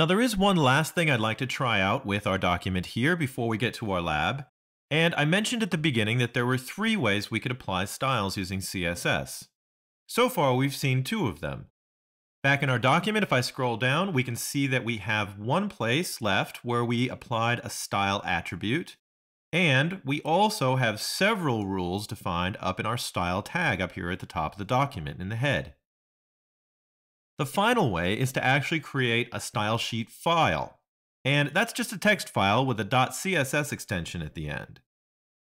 Now there is one last thing I'd like to try out with our document here before we get to our lab. And I mentioned at the beginning that there were three ways we could apply styles using CSS. So far we've seen two of them. Back in our document, if I scroll down, we can see that we have one place left where we applied a style attribute. And we also have several rules defined up in our style tag up here at the top of the document in the head. The final way is to actually create a style sheet file. And that's just a text file with a .css extension at the end.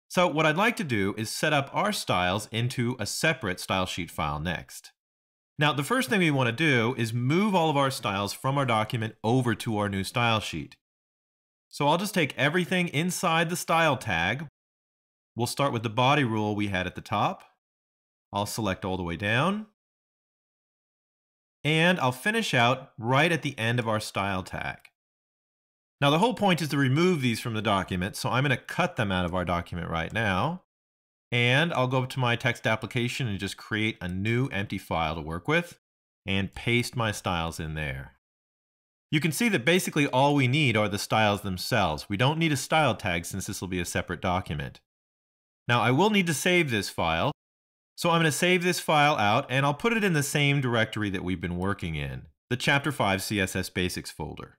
So what I'd like to do is set up our styles into a separate style sheet file next. Now, the first thing we want to do is move all of our styles from our document over to our new style sheet. So I'll just take everything inside the style tag. We'll start with the body rule we had at the top. I'll select all the way down. And I'll finish out right at the end of our style tag. Now the whole point is to remove these from the document, so I'm gonna cut them out of our document right now. And I'll go up to my text application and just create a new empty file to work with and paste my styles in there. You can see that basically all we need are the styles themselves. We don't need a style tag since this will be a separate document. Now I will need to save this file, so I'm going to save this file out and I'll put it in the same directory that we've been working in, the Chapter 5 CSS Basics folder.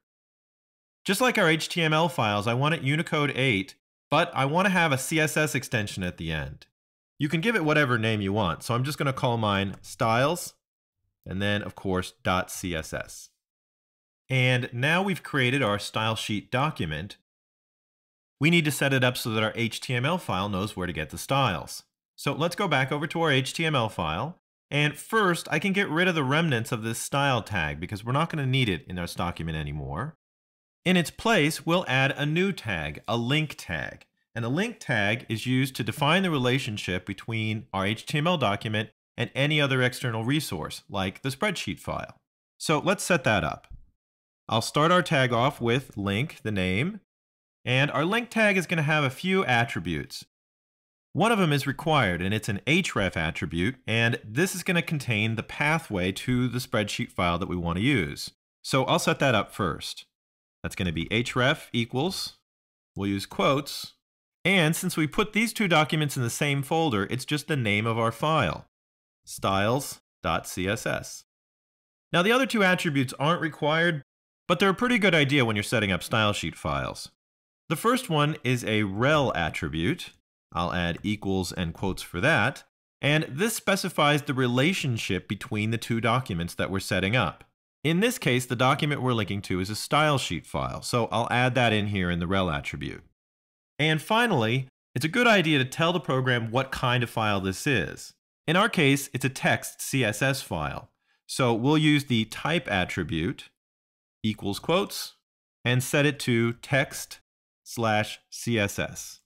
Just like our HTML files, I want it Unicode 8, but I want to have a CSS extension at the end. You can give it whatever name you want, so I'm just going to call mine styles, and then of course .css. And now we've created our style sheet document. We need to set it up so that our HTML file knows where to get the styles. So let's go back over to our HTML file. And first, I can get rid of the remnants of this style tag because we're not going to need it in this document anymore. In its place, we'll add a new tag, a link tag. And a link tag is used to define the relationship between our HTML document and any other external resource, like the spreadsheet file. So let's set that up. I'll start our tag off with link, the name, and our link tag is going to have a few attributes. One of them is required, and it's an href attribute, and this is going to contain the pathway to the spreadsheet file that we want to use. So I'll set that up first. That's going to be href equals, we'll use quotes, and since we put these two documents in the same folder, it's just the name of our file, styles.css. Now the other two attributes aren't required, but they're a pretty good idea when you're setting up stylesheet files. The first one is a rel attribute, I'll add equals and quotes for that. And this specifies the relationship between the two documents that we're setting up. In this case, the document we're linking to is a style sheet file, so I'll add that in here in the rel attribute. And finally, it's a good idea to tell the program what kind of file this is. In our case, it's a text CSS file. So we'll use the type attribute equals quotes and set it to text slash CSS.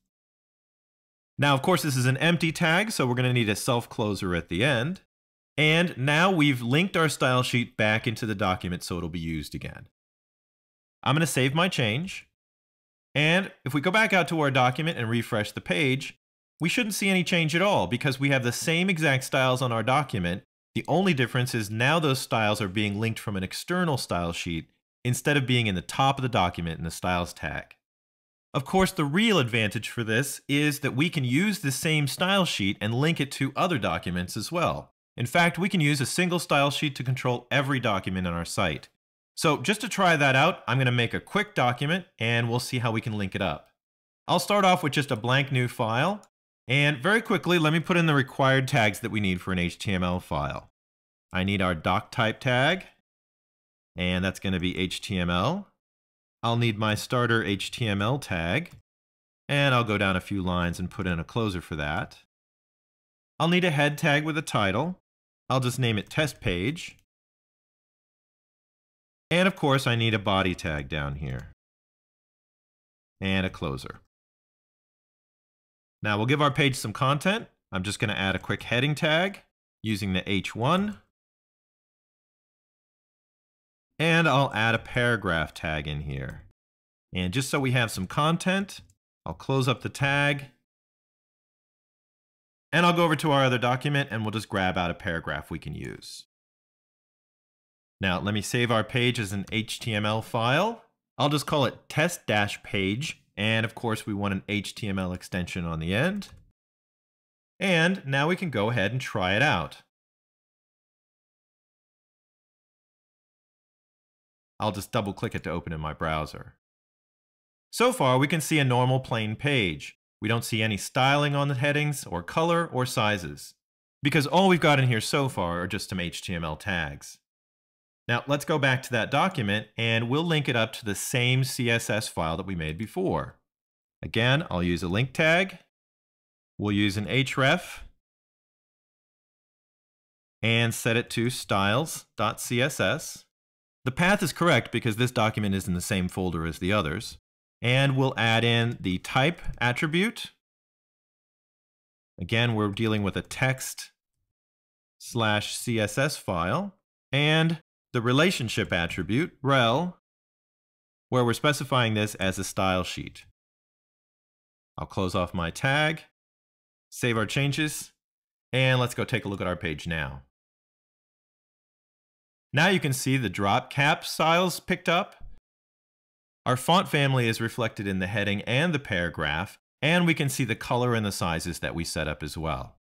Now, of course, this is an empty tag, so we're going to need a self-closer at the end. And now we've linked our style sheet back into the document so it'll be used again. I'm going to save my change. And if we go back out to our document and refresh the page, we shouldn't see any change at all because we have the same exact styles on our document. The only difference is now those styles are being linked from an external style sheet instead of being in the top of the document in the styles tag. Of course, the real advantage for this is that we can use the same style sheet and link it to other documents as well. In fact, we can use a single style sheet to control every document on our site. So just to try that out, I'm going to make a quick document and we'll see how we can link it up. I'll start off with just a blank new file. And very quickly, let me put in the required tags that we need for an HTML file. I need our doc type tag, and that's going to be HTML. I'll need my starter HTML tag, and I'll go down a few lines and put in a closer for that. I'll need a head tag with a title. I'll just name it test page. And of course, I need a body tag down here and a closer. Now we'll give our page some content. I'm just going to add a quick heading tag using the H1. And I'll add a paragraph tag in here. And just so we have some content, I'll close up the tag. And I'll go over to our other document and we'll just grab out a paragraph we can use. Now, let me save our page as an HTML file. I'll just call it test-page. And of course, we want an HTML extension on the end. And now we can go ahead and try it out. I'll just double click it to open in my browser. So far, we can see a normal plain page. We don't see any styling on the headings or color or sizes because all we've got in here so far are just some HTML tags. Now let's go back to that document and we'll link it up to the same CSS file that we made before. Again, I'll use a link tag. We'll use an href and set it to styles.css. The path is correct because this document is in the same folder as the others. And we'll add in the type attribute. Again, we're dealing with a text slash CSS file. And the relationship attribute, rel, where we're specifying this as a style sheet. I'll close off my tag, save our changes, and let's go take a look at our page now. Now you can see the drop cap styles picked up. Our font family is reflected in the heading and the paragraph, and we can see the color and the sizes that we set up as well.